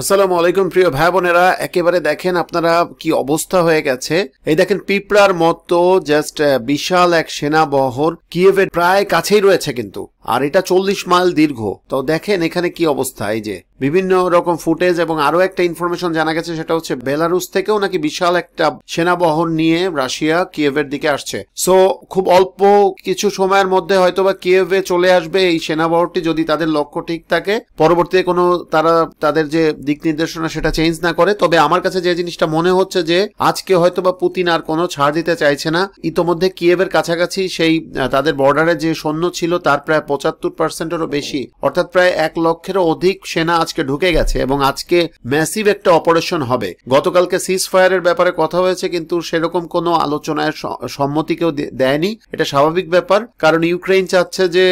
আসসালামু আলাইকুম প্রিয় ভাই বোনেরা একেবারে দেখেন আপনারা কি অবস্থা হয়ে গেছে এই দেখেন পিঁপড়ার মতো জাস্ট বিশাল এক সেনাবহর কিয়েভের প্রায় কাছেই রয়েছে কিন্তু আর এটা চল্লিশ মাইল দীর্ঘ তো দেখেন এখানে কি অবস্থা এই যে বিভিন্ন রকম ফুটেজ এবং আরো একটা ইনফরমেশন জানা গেছে সেটা হচ্ছে বেলারুস থেকেও নাকি বিশাল একটা সেনা বহন নিয়ে রাশিয়া কিয়েভের দিকে আসছে সো খুব অল্প কিছু সময়ের মধ্যে হয়তো বা কিয়েভে চলে আসবে এই সেনাবহরটি যদি তাদের লক্ষ্য ঠিক থাকে পরবর্তীতে কোনো তারা তাদের যে দিক নির্দেশনা সেটা চেঞ্জ না করে তবে আমার কাছে যে জিনিসটা মনে হচ্ছে যে আজকে হয়তো বা পুতিন আর কোনো ছাড় দিতে চাইছে না ইতোমধ্যে কিয়েভের কাছাকাছি সেই তাদের বর্ডারে যে সৈন্য ছিল তার প্রায় পঁচাত্তর পার্সেন্টেরও বেশি অর্থাৎ প্রায় এক লক্ষেরও অধিক সেনা আজকে ঢুকে গেছে এবং আজকে ম্যাসিভ একটা অপারেশন হবে গতকালকে সিজ ফায়ারের ব্যাপারে কথা হয়েছে কিন্তু সেরকম কোনো আলোচনায় সম্মতি কেউ দেয়নি এটা স্বাভাবিক ব্যাপার কারণ ইউক্রেন চাচ্ছে যে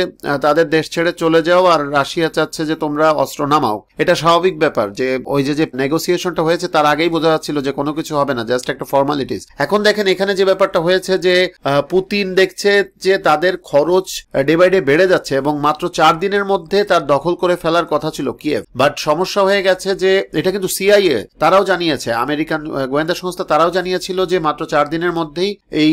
তাদের দেশ ছেড়ে চলে যাও আর রাশিয়া চাচ্ছে যে তোমরা অস্ত্র নামাও এটা স্বাভাবিক ব্যাপার যে ওই যে যে নেগোসিয়েশনটা হয়েছে তার আগেই বোঝা যাচ্ছিল যে কোনো কিছু হবে না জাস্ট একটা ফর্মালিটিস এখন দেখেন এখানে যে ব্যাপারটা হয়েছে যে পুতিন দেখছে যে তাদের খরচ ডে বাই ডে বেড়ে যাচ্ছে গেছে এবং মাত্র চার দিনের মধ্যে তার দখল করে ফেলার কথা ছিল কিয়েভ বাট সমস্যা হয়ে গেছে যে এটা কিন্তু সিআইএ তারাও জানিয়েছে আমেরিকান গোয়েন্দা সংস্থা তারাও জানিয়েছিল যে মাত্র চার দিনের মধ্যেই এই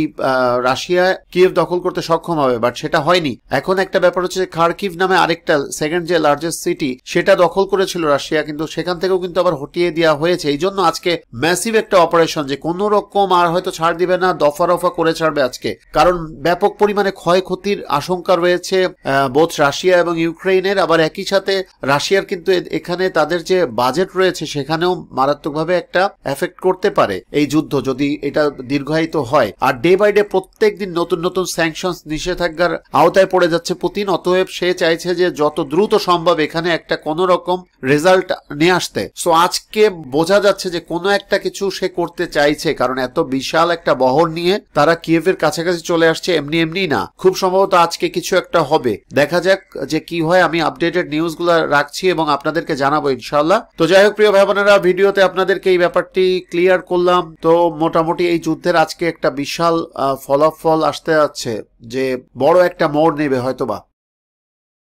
রাশিয়া কিয়েভ দখল করতে সক্ষম হবে বাট সেটা হয়নি এখন একটা ব্যাপার হচ্ছে খার্কিভ নামে আরেকটা সেকেন্ড যে লার্জেস্ট সিটি সেটা দখল করেছিল রাশিয়া কিন্তু সেখান থেকেও কিন্তু আবার হটিয়ে দেওয়া হয়েছে এই জন্য আজকে ম্যাসিভ একটা অপারেশন যে কোনো রকম আর হয়তো ছাড় দিবে না দফা রফা করে ছাড়বে আজকে কারণ ব্যাপক পরিমাণে ক্ষয়ক্ষতির আশঙ্কা রয়েছে বোধ রাশিয়া এবং ইউক্রেনের আবার একই সাথে রাশিয়ার কিন্তু এখানে তাদের যে বাজেট রয়েছে সেখানেও মারাত্মকভাবে একটা এফেক্ট করতে পারে এই যুদ্ধ যদি এটা দীর্ঘায়িত হয় আর ডে বাই ডে প্রত্যেক দিন নতুন নতুন স্যাংশন নিষেধাজ্ঞার আওতায় পড়ে যাচ্ছে পুতিন অতএব সে চাইছে যে যত দ্রুত সম্ভব এখানে একটা কোন রকম রেজাল্ট নিয়ে আসতে সো আজকে বোঝা যাচ্ছে যে কোনো একটা কিছু সে করতে চাইছে কারণ এত বিশাল একটা বহর নিয়ে তারা কিয়েভের কাছাকাছি চলে আসছে এমনি এমনি না খুব সম্ভবত আজকে কিছু একটা হবে দেখা যাক যে কি হয় আমি আপডেটেড নিউজগুলো রাখছি এবং আপনাদেরকে জানাবো ইনশাল্লাহ তো যাই হোক প্রিয় ভাই বোনেরা ভিডিওতে আপনাদেরকে এই ব্যাপারটি ক্লিয়ার করলাম তো মোটামুটি এই যুদ্ধের আজকে একটা বিশাল ফলাফল আসতে যাচ্ছে যে বড় একটা মোড় নেবে হয়তোবা